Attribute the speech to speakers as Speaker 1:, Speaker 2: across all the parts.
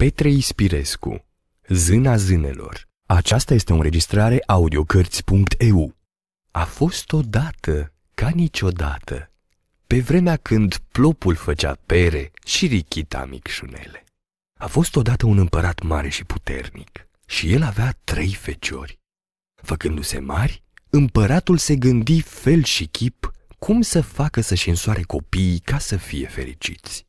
Speaker 1: Petre Ispirescu Zâna zânelor Aceasta este o înregistrare audiocărți.eu A fost odată ca niciodată Pe vremea când plopul făcea pere și richita micșunele A fost odată un împărat mare și puternic Și el avea trei feciori Făcându-se mari, împăratul se gândi fel și chip cum să facă să-și însoare copiii ca să fie fericiți.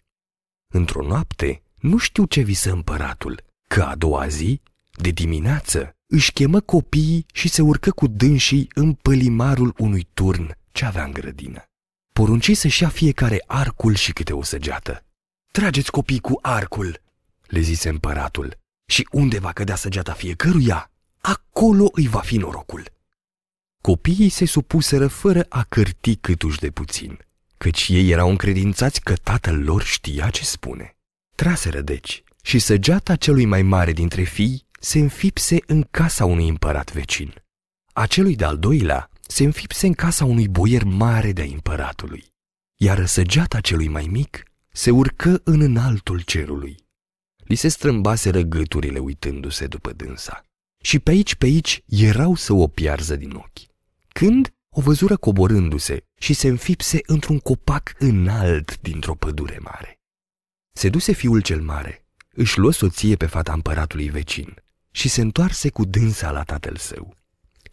Speaker 1: Într-o noapte, nu știu ce visă împăratul, că a doua zi, de dimineață, își chemă copiii și se urcă cu dânsii în pălimarul unui turn ce avea în grădină. Porunci să-și ia fiecare arcul și câte o săgeată. Trageți copii cu arcul, le zise împăratul, și unde va cădea săgeata fiecăruia, acolo îi va fi norocul. Copiii se supuseră fără a cârti câtuși de puțin, căci ei erau încredințați că tatăl lor știa ce spune traseră deci și săgeata celui mai mare dintre fii se înfipse în casa unui împărat vecin. Acelui de-al doilea se înfipse în casa unui boier mare de împăratului, iar săgeata celui mai mic se urcă în înaltul cerului. Li se strâmbaseră gâturile uitându-se după dânsa. Și pe aici, pe aici, erau să o piarză din ochi. Când o văzură coborându-se și se înfipse într-un copac înalt dintr-o pădure mare. Se duse fiul cel mare, își luă soție pe fata împăratului vecin și se întoarse cu dânsa la tatăl său.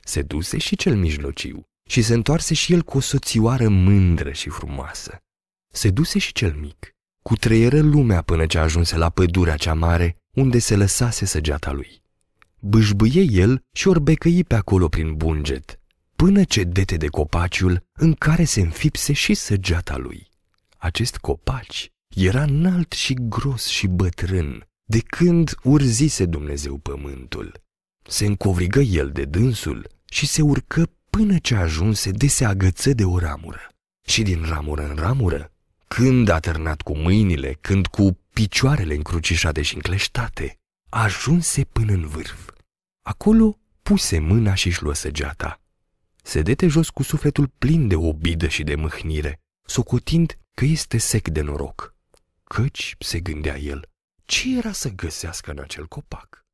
Speaker 1: Se duse și cel mijlociu și se întoarse și el cu o soțioară mândră și frumoasă. Se duse și cel mic, cu treieră lumea până ce ajunse la pădurea cea mare, unde se lăsase săgeata lui. Bâșbâie el și orbecăi pe acolo prin bunget, până ce dete de copaciul în care se înfipse și săgeata lui. Acest copaci era înalt și gros și bătrân, de când urzise Dumnezeu pământul. Se încovrigă el de dânsul și se urcă până ce ajunse de se agăță de o ramură. Și din ramură în ramură, când a târnat cu mâinile, când cu picioarele încrucișate și încleștate, ajunse până în vârf. Acolo puse mâna și-și luă săgeata. Se dete jos cu sufletul plin de obidă și de mâhnire, socotind că este sec de noroc. Căci, se gândea el, ce era să găsească în acel copac?